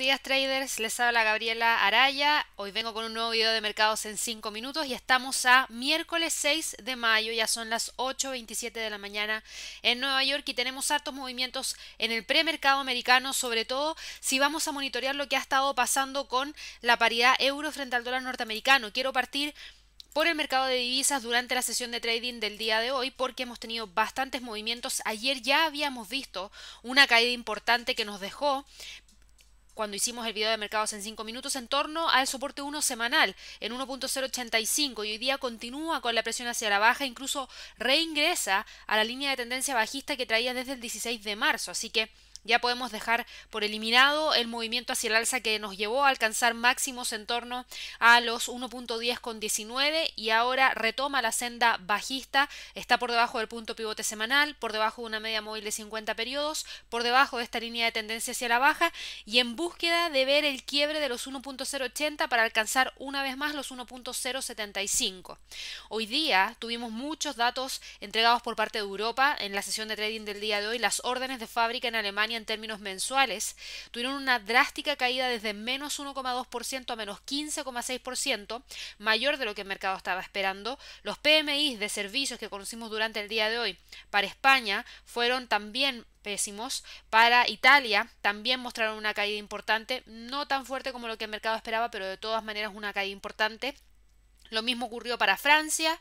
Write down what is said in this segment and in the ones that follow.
días traders, les habla Gabriela Araya. Hoy vengo con un nuevo video de mercados en 5 minutos y estamos a miércoles 6 de mayo, ya son las 8.27 de la mañana en Nueva York y tenemos hartos movimientos en el premercado americano, sobre todo si vamos a monitorear lo que ha estado pasando con la paridad euro frente al dólar norteamericano. Quiero partir por el mercado de divisas durante la sesión de trading del día de hoy porque hemos tenido bastantes movimientos. Ayer ya habíamos visto una caída importante que nos dejó cuando hicimos el video de mercados en 5 minutos en torno al soporte 1 semanal en 1.085 y hoy día continúa con la presión hacia la baja, incluso reingresa a la línea de tendencia bajista que traía desde el 16 de marzo. Así que ya podemos dejar por eliminado el movimiento hacia el alza que nos llevó a alcanzar máximos en torno a los 1.10 con 19 y ahora retoma la senda bajista, está por debajo del punto pivote semanal, por debajo de una media móvil de 50 periodos, por debajo de esta línea de tendencia hacia la baja y en búsqueda de ver el quiebre de los 1.080 para alcanzar una vez más los 1.075. Hoy día tuvimos muchos datos entregados por parte de Europa en la sesión de trading del día de hoy, las órdenes de fábrica en Alemania en términos mensuales tuvieron una drástica caída desde menos 1,2% a menos 15,6%, mayor de lo que el mercado estaba esperando. Los PMI de servicios que conocimos durante el día de hoy para España fueron también pésimos. Para Italia también mostraron una caída importante, no tan fuerte como lo que el mercado esperaba, pero de todas maneras una caída importante. Lo mismo ocurrió para Francia.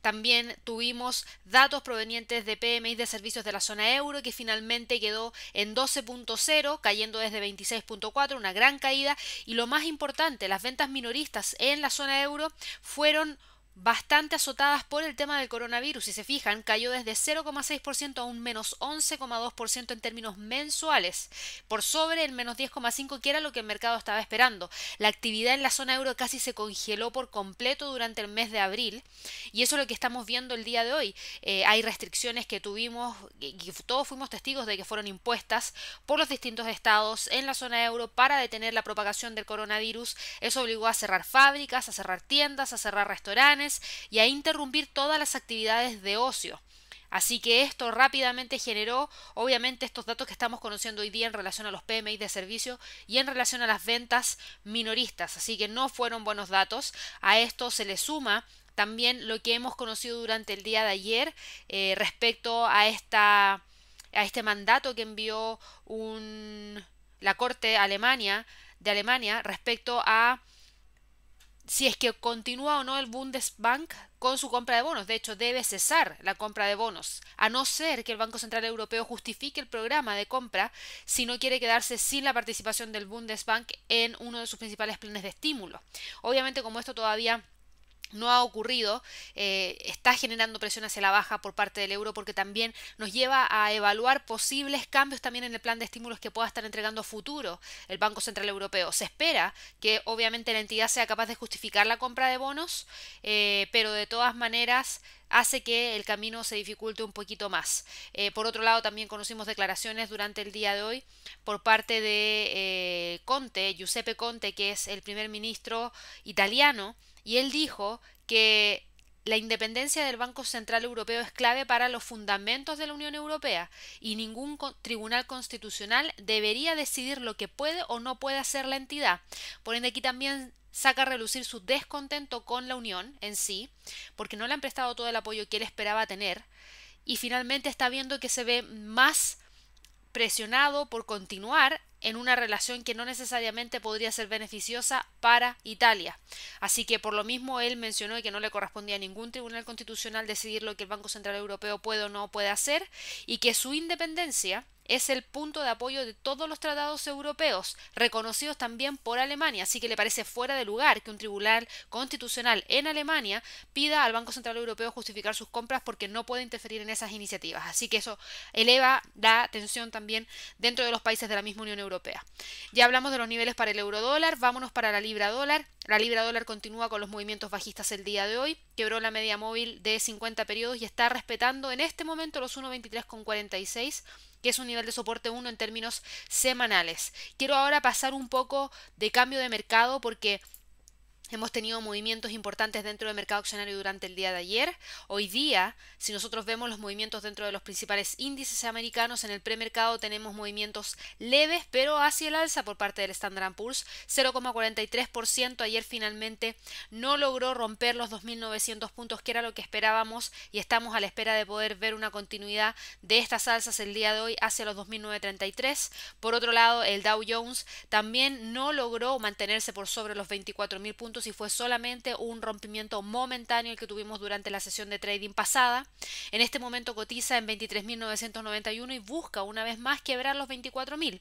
También tuvimos datos provenientes de PMI de servicios de la zona euro que finalmente quedó en 12.0, cayendo desde 26.4, una gran caída. Y lo más importante, las ventas minoristas en la zona euro fueron bastante azotadas por el tema del coronavirus. Si se fijan, cayó desde 0,6% a un menos 11,2% en términos mensuales, por sobre el menos 10,5% que era lo que el mercado estaba esperando. La actividad en la zona euro casi se congeló por completo durante el mes de abril y eso es lo que estamos viendo el día de hoy. Eh, hay restricciones que tuvimos todos fuimos testigos de que fueron impuestas por los distintos estados en la zona euro para detener la propagación del coronavirus. Eso obligó a cerrar fábricas, a cerrar tiendas, a cerrar restaurantes, y a interrumpir todas las actividades de ocio. Así que esto rápidamente generó, obviamente, estos datos que estamos conociendo hoy día en relación a los PMI de servicio y en relación a las ventas minoristas. Así que no fueron buenos datos. A esto se le suma también lo que hemos conocido durante el día de ayer eh, respecto a esta a este mandato que envió la corte Alemania de Alemania respecto a si es que continúa o no el Bundesbank con su compra de bonos. De hecho, debe cesar la compra de bonos, a no ser que el Banco Central Europeo justifique el programa de compra si no quiere quedarse sin la participación del Bundesbank en uno de sus principales planes de estímulo. Obviamente, como esto todavía no ha ocurrido, eh, está generando presión hacia la baja por parte del euro porque también nos lleva a evaluar posibles cambios también en el plan de estímulos que pueda estar entregando futuro el Banco Central Europeo. Se espera que obviamente la entidad sea capaz de justificar la compra de bonos, eh, pero de todas maneras hace que el camino se dificulte un poquito más. Eh, por otro lado, también conocimos declaraciones durante el día de hoy por parte de Conte, Giuseppe Conte, que es el primer ministro italiano, y él dijo que la independencia del Banco Central Europeo es clave para los fundamentos de la Unión Europea y ningún tribunal constitucional debería decidir lo que puede o no puede hacer la entidad. Por ende, aquí también saca a relucir su descontento con la Unión en sí, porque no le han prestado todo el apoyo que él esperaba tener, y finalmente está viendo que se ve más presionado por continuar en una relación que no necesariamente podría ser beneficiosa para Italia. Así que por lo mismo él mencionó que no le correspondía a ningún tribunal constitucional decidir lo que el Banco Central Europeo puede o no puede hacer y que su independencia es el punto de apoyo de todos los tratados europeos, reconocidos también por Alemania, así que le parece fuera de lugar que un tribunal constitucional en Alemania pida al Banco Central Europeo justificar sus compras porque no puede interferir en esas iniciativas. Así que eso eleva la tensión también dentro de los países de la misma Unión Europea. Ya hablamos de los niveles para el euro dólar, vámonos para la libra dólar. La libra dólar continúa con los movimientos bajistas el día de hoy, quebró la media móvil de 50 periodos y está respetando en este momento los 1.23,46 que es un nivel de soporte 1 en términos semanales. Quiero ahora pasar un poco de cambio de mercado porque Hemos tenido movimientos importantes dentro del mercado accionario durante el día de ayer. Hoy día, si nosotros vemos los movimientos dentro de los principales índices americanos, en el premercado tenemos movimientos leves, pero hacia el alza por parte del Standard Poor's, 0,43%. Ayer finalmente no logró romper los 2.900 puntos, que era lo que esperábamos, y estamos a la espera de poder ver una continuidad de estas alzas el día de hoy hacia los 2.933. Por otro lado, el Dow Jones también no logró mantenerse por sobre los 24.000 puntos si fue solamente un rompimiento momentáneo el que tuvimos durante la sesión de trading pasada. En este momento cotiza en 23.991 y busca una vez más quebrar los 24.000.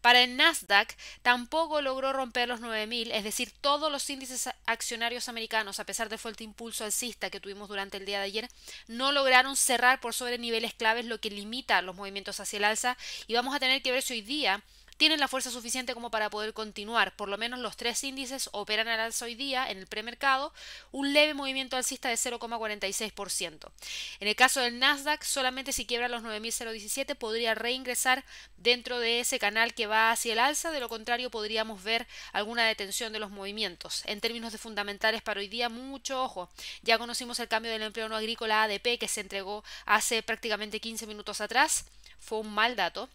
Para el Nasdaq tampoco logró romper los 9.000, es decir, todos los índices accionarios americanos, a pesar del fuerte impulso alcista que tuvimos durante el día de ayer, no lograron cerrar por sobre niveles claves, lo que limita los movimientos hacia el alza. Y vamos a tener que ver si hoy día tienen la fuerza suficiente como para poder continuar. Por lo menos los tres índices operan al alza hoy día en el premercado, un leve movimiento alcista de 0,46%. En el caso del Nasdaq, solamente si quiebra los 9.017 podría reingresar dentro de ese canal que va hacia el alza, de lo contrario podríamos ver alguna detención de los movimientos. En términos de fundamentales para hoy día, mucho ojo. Ya conocimos el cambio del empleo no agrícola ADP que se entregó hace prácticamente 15 minutos atrás. Fue un mal dato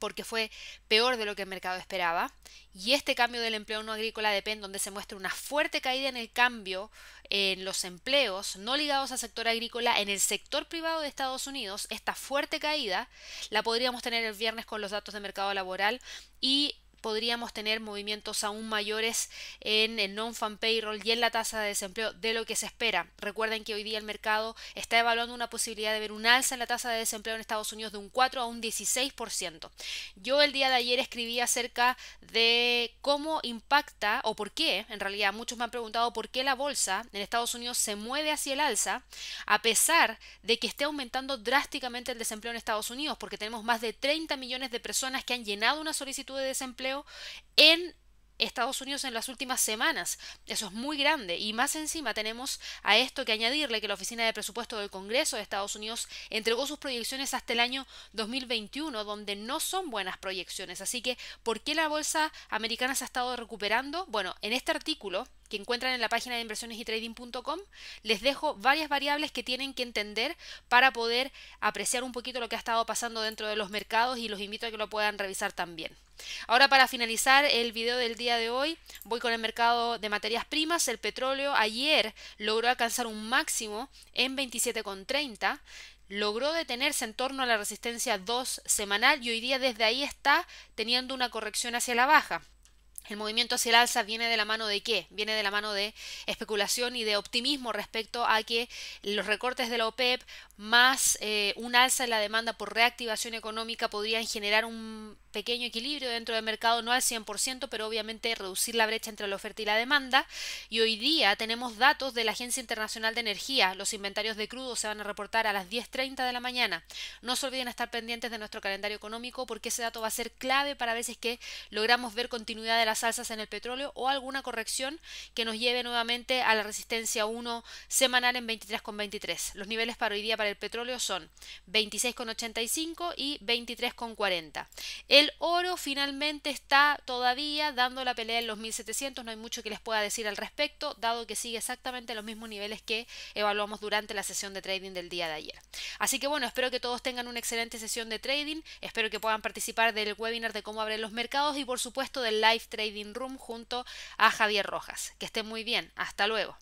porque fue peor de lo que el mercado esperaba. Y este cambio del empleo no agrícola depende donde se muestra una fuerte caída en el cambio en los empleos no ligados al sector agrícola en el sector privado de Estados Unidos. Esta fuerte caída la podríamos tener el viernes con los datos de mercado laboral y podríamos tener movimientos aún mayores en el non-fan payroll y en la tasa de desempleo de lo que se espera. Recuerden que hoy día el mercado está evaluando una posibilidad de ver un alza en la tasa de desempleo en Estados Unidos de un 4 a un 16%. Yo el día de ayer escribí acerca de cómo impacta o por qué, en realidad muchos me han preguntado por qué la bolsa en Estados Unidos se mueve hacia el alza a pesar de que esté aumentando drásticamente el desempleo en Estados Unidos, porque tenemos más de 30 millones de personas que han llenado una solicitud de desempleo en Estados Unidos en las últimas semanas. Eso es muy grande. Y más encima tenemos a esto que añadirle que la Oficina de Presupuesto del Congreso de Estados Unidos entregó sus proyecciones hasta el año 2021, donde no son buenas proyecciones. Así que, ¿por qué la bolsa americana se ha estado recuperando? Bueno, en este artículo que encuentran en la página de inversionesytrading.com, les dejo varias variables que tienen que entender para poder apreciar un poquito lo que ha estado pasando dentro de los mercados y los invito a que lo puedan revisar también. Ahora para finalizar el video del día de hoy, voy con el mercado de materias primas. El petróleo ayer logró alcanzar un máximo en 27,30 logró detenerse en torno a la resistencia 2 semanal y hoy día desde ahí está teniendo una corrección hacia la baja. El movimiento hacia el alza viene de la mano de qué? Viene de la mano de especulación y de optimismo respecto a que los recortes de la OPEP e más eh, un alza en la demanda por reactivación económica podrían generar un pequeño equilibrio dentro del mercado, no al 100%, pero obviamente reducir la brecha entre la oferta y la demanda. Y hoy día tenemos datos de la Agencia Internacional de Energía. Los inventarios de crudo se van a reportar a las 10.30 de la mañana. No se olviden estar pendientes de nuestro calendario económico porque ese dato va a ser clave para veces que logramos ver continuidad de las alzas en el petróleo o alguna corrección que nos lleve nuevamente a la resistencia 1 semanal en 23,23. Los niveles para hoy día para el petróleo son 26,85 y 23,40. El oro finalmente está todavía dando la pelea en los 1700, no hay mucho que les pueda decir al respecto, dado que sigue exactamente los mismos niveles que evaluamos durante la sesión de trading del día de ayer. Así que bueno, espero que todos tengan una excelente sesión de trading, espero que puedan participar del webinar de cómo abrir los mercados y por supuesto del live trading room junto a Javier Rojas. Que estén muy bien, hasta luego.